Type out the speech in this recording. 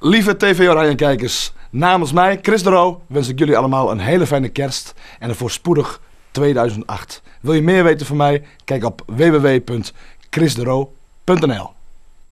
Lieve TV Oranje-kijkers, namens mij, Chris de Roo, wens ik jullie allemaal een hele fijne kerst en een voorspoedig 2008. Wil je meer weten van mij? Kijk op www.chrisderoo.nl